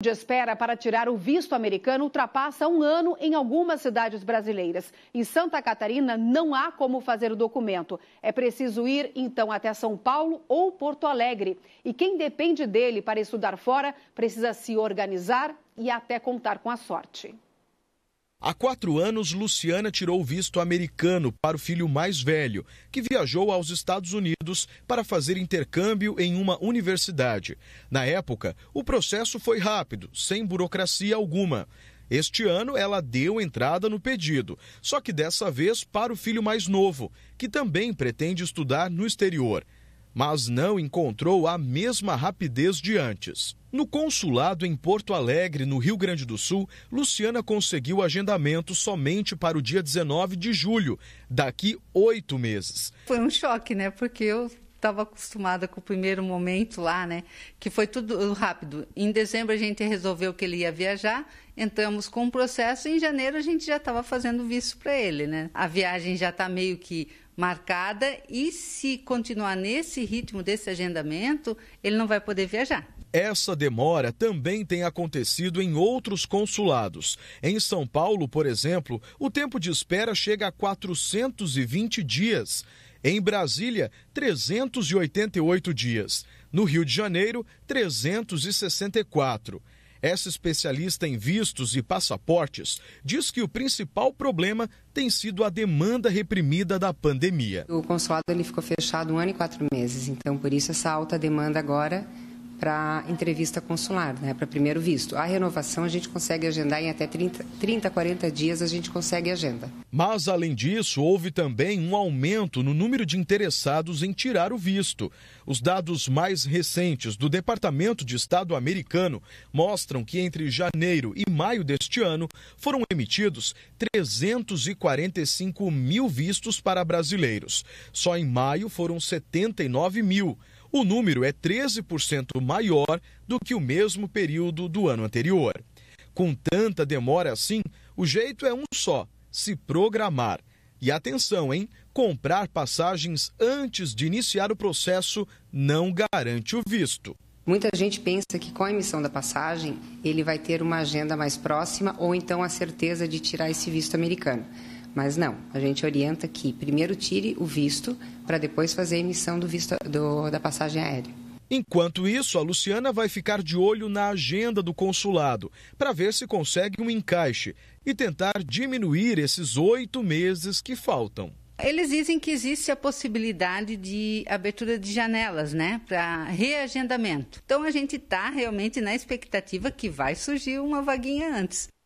de espera para tirar o visto americano ultrapassa um ano em algumas cidades brasileiras. Em Santa Catarina, não há como fazer o documento. É preciso ir, então, até São Paulo ou Porto Alegre. E quem depende dele para estudar fora precisa se organizar e até contar com a sorte. Há quatro anos, Luciana tirou o visto americano para o filho mais velho, que viajou aos Estados Unidos para fazer intercâmbio em uma universidade. Na época, o processo foi rápido, sem burocracia alguma. Este ano, ela deu entrada no pedido, só que dessa vez para o filho mais novo, que também pretende estudar no exterior mas não encontrou a mesma rapidez de antes. No consulado em Porto Alegre, no Rio Grande do Sul, Luciana conseguiu agendamento somente para o dia 19 de julho, daqui oito meses. Foi um choque, né? Porque eu estava acostumada com o primeiro momento lá, né? Que foi tudo rápido. Em dezembro a gente resolveu que ele ia viajar, entramos com um processo e em janeiro a gente já estava fazendo visto para ele, né? A viagem já está meio que marcada e se continuar nesse ritmo desse agendamento, ele não vai poder viajar. Essa demora também tem acontecido em outros consulados. Em São Paulo, por exemplo, o tempo de espera chega a 420 dias. Em Brasília, 388 dias. No Rio de Janeiro, 364. Essa especialista em vistos e passaportes diz que o principal problema tem sido a demanda reprimida da pandemia. O consulado ele ficou fechado um ano e quatro meses, então por isso essa alta demanda agora para entrevista consular, né, para primeiro visto. A renovação a gente consegue agendar em até 30, 30, 40 dias a gente consegue agenda. Mas, além disso, houve também um aumento no número de interessados em tirar o visto. Os dados mais recentes do Departamento de Estado americano mostram que entre janeiro e maio deste ano foram emitidos 345 mil vistos para brasileiros. Só em maio foram 79 mil. O número é 13% maior do que o mesmo período do ano anterior. Com tanta demora assim, o jeito é um só: se programar. E atenção, hein? Comprar passagens antes de iniciar o processo não garante o visto. Muita gente pensa que com a emissão da passagem ele vai ter uma agenda mais próxima ou então a certeza de tirar esse visto americano. Mas não, a gente orienta que primeiro tire o visto para depois fazer a emissão do visto do, da passagem aérea. Enquanto isso, a Luciana vai ficar de olho na agenda do consulado para ver se consegue um encaixe e tentar diminuir esses oito meses que faltam. Eles dizem que existe a possibilidade de abertura de janelas, né, para reagendamento. Então a gente está realmente na expectativa que vai surgir uma vaguinha antes.